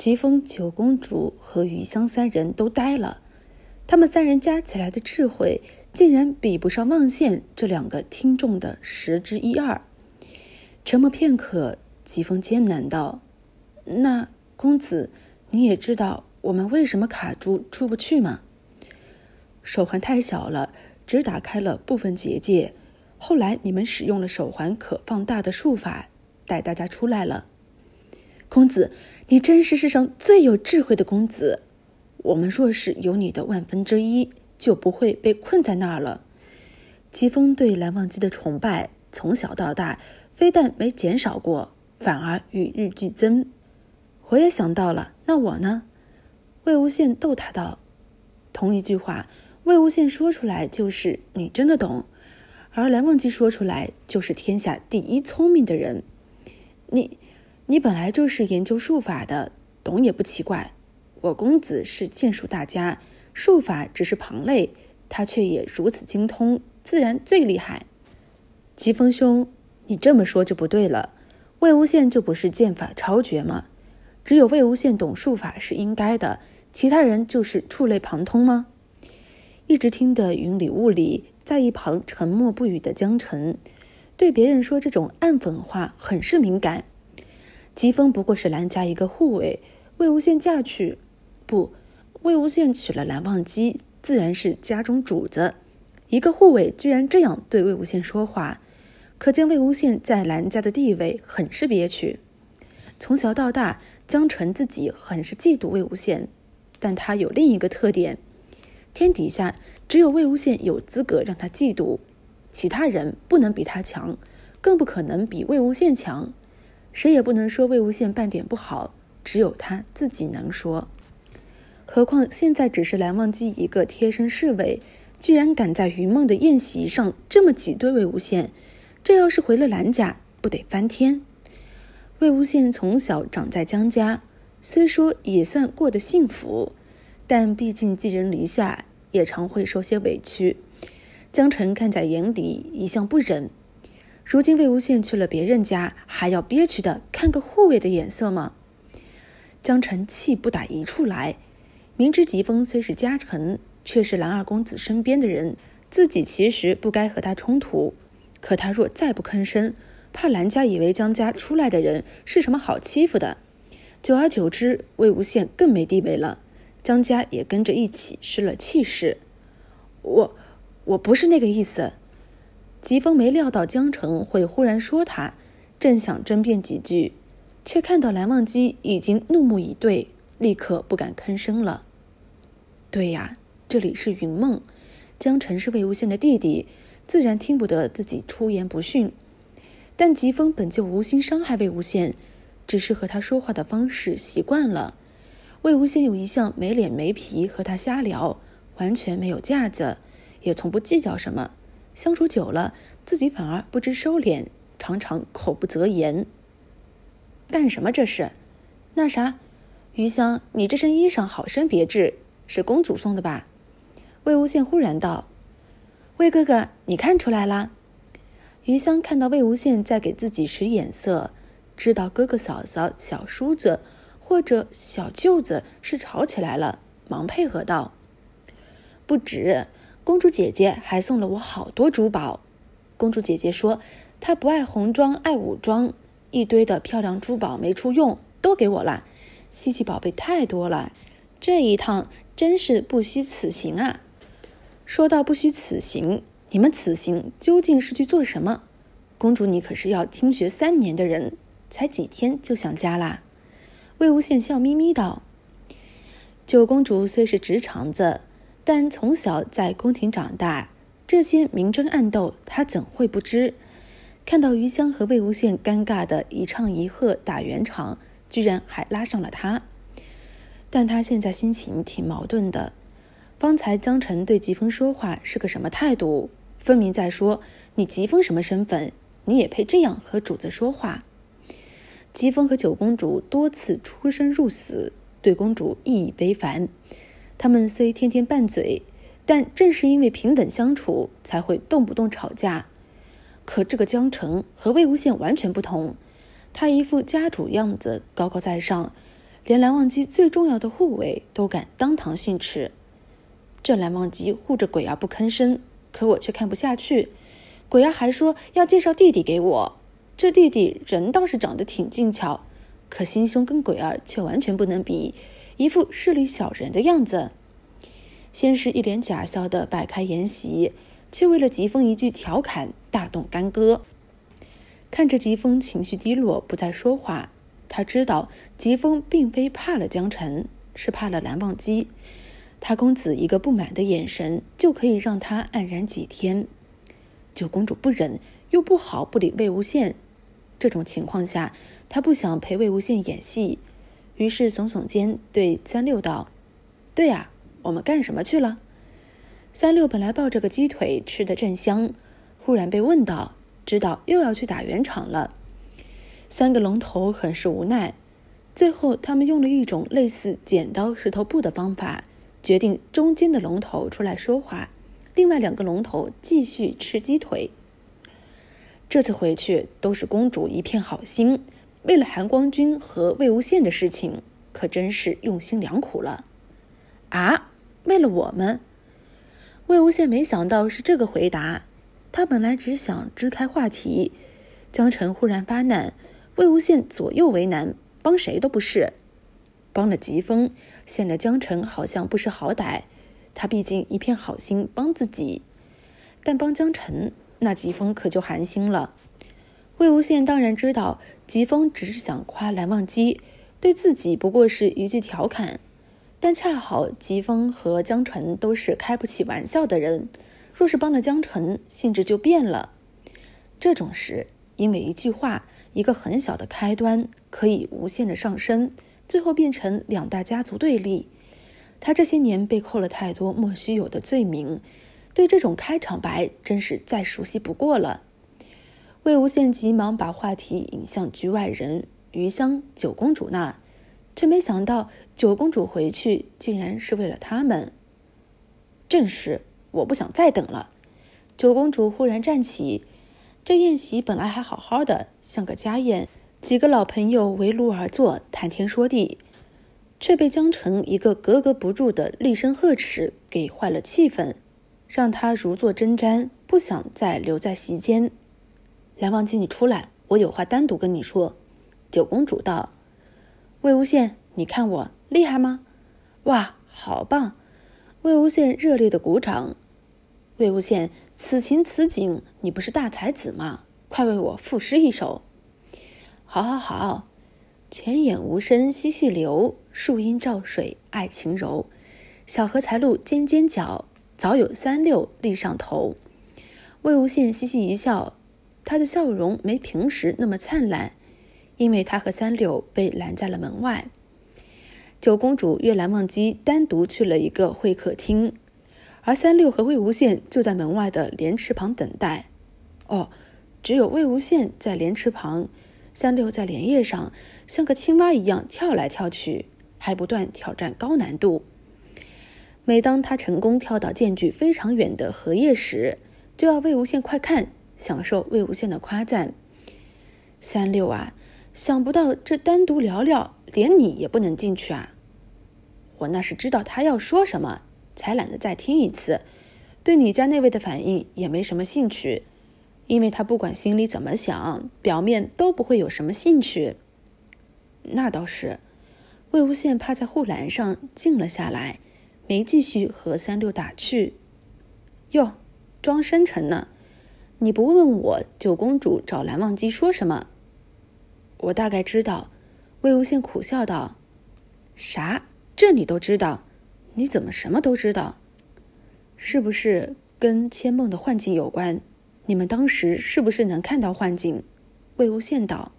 疾风、九公主和雨香三人都呆了，他们三人加起来的智慧，竟然比不上望线这两个听众的十之一二。沉默片刻，疾风艰难道：“那公子，你也知道我们为什么卡住出不去吗？手环太小了，只打开了部分结界。后来你们使用了手环可放大的术法，带大家出来了。”公子，你真是世上最有智慧的公子。我们若是有你的万分之一，就不会被困在那儿了。疾风对蓝忘机的崇拜从小到大非但没减少过，反而与日俱增。我也想到了，那我呢？魏无羡逗他道：“同一句话，魏无羡说出来就是你真的懂，而蓝忘机说出来就是天下第一聪明的人。”你。你本来就是研究术法的，懂也不奇怪。我公子是剑术大家，术法只是旁类，他却也如此精通，自然最厉害。疾风兄，你这么说就不对了。魏无羡就不是剑法超绝吗？只有魏无羡懂术法是应该的，其他人就是触类旁通吗？一直听得云里雾里，在一旁沉默不语的江澄，对别人说这种暗讽话很是敏感。疾风不过是兰家一个护卫，魏无羡嫁娶，不，魏无羡娶了蓝忘机，自然是家中主子。一个护卫居然这样对魏无羡说话，可见魏无羡在兰家的地位很是憋屈。从小到大，江澄自己很是嫉妒魏无羡，但他有另一个特点，天底下只有魏无羡有资格让他嫉妒，其他人不能比他强，更不可能比魏无羡强。谁也不能说魏无羡半点不好，只有他自己能说。何况现在只是蓝忘机一个贴身侍卫，居然敢在云梦的宴席上这么挤兑魏无羡，这要是回了蓝家，不得翻天？魏无羡从小长在江家，虽说也算过得幸福，但毕竟寄人篱下，也常会受些委屈。江澄看在眼底，一向不忍。如今魏无羡去了别人家，还要憋屈的看个护卫的眼色吗？江澄气不打一处来，明知疾风虽是家臣，却是蓝二公子身边的人，自己其实不该和他冲突。可他若再不吭声，怕蓝家以为江家出来的人是什么好欺负的。久而久之，魏无羡更没地位了，江家也跟着一起失了气势。我我不是那个意思。疾风没料到江澄会忽然说他，正想争辩几句，却看到蓝忘机已经怒目以对，立刻不敢吭声了。对呀，这里是云梦，江澄是魏无羡的弟弟，自然听不得自己出言不逊。但疾风本就无心伤害魏无羡，只是和他说话的方式习惯了。魏无羡有一项没脸没皮，和他瞎聊，完全没有架子，也从不计较什么。相处久了，自己反而不知收敛，常常口不择言。干什么这是？那啥，余香，你这身衣裳好生别致，是公主送的吧？魏无羡忽然道：“魏哥哥，你看出来啦？”余香看到魏无羡在给自己使眼色，知道哥哥、嫂嫂、小叔子或者小舅子是吵起来了，忙配合道：“不止。”公主姐姐还送了我好多珠宝。公主姐姐说，她不爱红妆，爱武装，一堆的漂亮珠宝没处用，都给我啦。稀奇宝贝太多了，这一趟真是不虚此行啊！说到不虚此行，你们此行究竟是去做什么？公主，你可是要听学三年的人，才几天就想家啦？魏无羡笑眯眯道：“九公主虽是直肠子。”但从小在宫廷长大，这些明争暗斗他怎会不知？看到余香和魏无羡尴尬的一唱一和打圆场，居然还拉上了他。但他现在心情挺矛盾的。方才江晨对疾风说话是个什么态度？分明在说你疾风什么身份，你也配这样和主子说话？疾风和九公主多次出生入死，对公主意义非凡。他们虽天天拌嘴，但正是因为平等相处，才会动不动吵架。可这个江澄和魏无羡完全不同，他一副家主样子，高高在上，连蓝忘机最重要的护卫都敢当堂训斥。这蓝忘机护着鬼儿不吭声，可我却看不下去。鬼儿还说要介绍弟弟给我，这弟弟人倒是长得挺俊俏，可心胸跟鬼儿却完全不能比。一副势利小人的样子，先是一脸假笑的摆开筵席，却为了疾风一句调侃大动干戈。看着疾风情绪低落，不再说话，他知道疾风并非怕了江辰，是怕了蓝忘机。他公子一个不满的眼神就可以让他黯然几天。九公主不忍，又不好不理魏无羡，这种情况下，她不想陪魏无羡演戏。于是耸耸肩，对三六道：“对呀，我们干什么去了？”三六本来抱着个鸡腿吃的正香，忽然被问到，知道又要去打圆场了。三个龙头很是无奈，最后他们用了一种类似剪刀石头布的方法，决定中间的龙头出来说话，另外两个龙头继续吃鸡腿。这次回去都是公主一片好心。为了韩光君和魏无羡的事情，可真是用心良苦了啊！为了我们，魏无羡没想到是这个回答。他本来只想支开话题，江澄忽然发难，魏无羡左右为难，帮谁都不是。帮了疾风，显得江澄好像不识好歹；他毕竟一片好心帮自己，但帮江澄，那疾风可就寒心了。魏无羡当然知道，疾风只是想夸蓝忘机，对自己不过是一句调侃。但恰好疾风和江澄都是开不起玩笑的人，若是帮了江澄，性质就变了。这种事，因为一句话，一个很小的开端，可以无限的上升，最后变成两大家族对立。他这些年被扣了太多莫须有的罪名，对这种开场白真是再熟悉不过了。魏无羡急忙把话题引向局外人余香九公主那，却没想到九公主回去竟然是为了他们。正是，我不想再等了。九公主忽然站起，这宴席本来还好好的，像个家宴，几个老朋友围炉而坐，谈天说地，却被江澄一个格格不入的厉声呵斥给坏了气氛，让他如坐针毡，不想再留在席间。蓝忘机，你出来，我有话单独跟你说。九公主道：“魏无羡，你看我厉害吗？”“哇，好棒！”魏无羡热烈的鼓掌。魏无羡，此情此景，你不是大才子吗？快为我赋诗一首。好，好，好。泉眼无声惜细流，树阴照水爱晴柔。小荷才露尖尖角，早有三六立上头。魏无羡嘻嘻一笑。他的笑容没平时那么灿烂，因为他和三六被拦在了门外。九公主约蓝忘机单独去了一个会客厅，而三六和魏无羡就在门外的莲池旁等待。哦，只有魏无羡在莲池旁，三六在莲叶上像个青蛙一样跳来跳去，还不断挑战高难度。每当他成功跳到间距非常远的荷叶时，就要魏无羡快看。享受魏无羡的夸赞，三六啊，想不到这单独聊聊，连你也不能进去啊！我那是知道他要说什么，才懒得再听一次。对你家那位的反应也没什么兴趣，因为他不管心里怎么想，表面都不会有什么兴趣。那倒是，魏无羡趴在护栏上静了下来，没继续和三六打趣。哟，装深沉呢？你不问我九公主找蓝忘机说什么，我大概知道。魏无羡苦笑道：“啥？这你都知道？你怎么什么都知道？是不是跟千梦的幻境有关？你们当时是不是能看到幻境？”魏无羡道。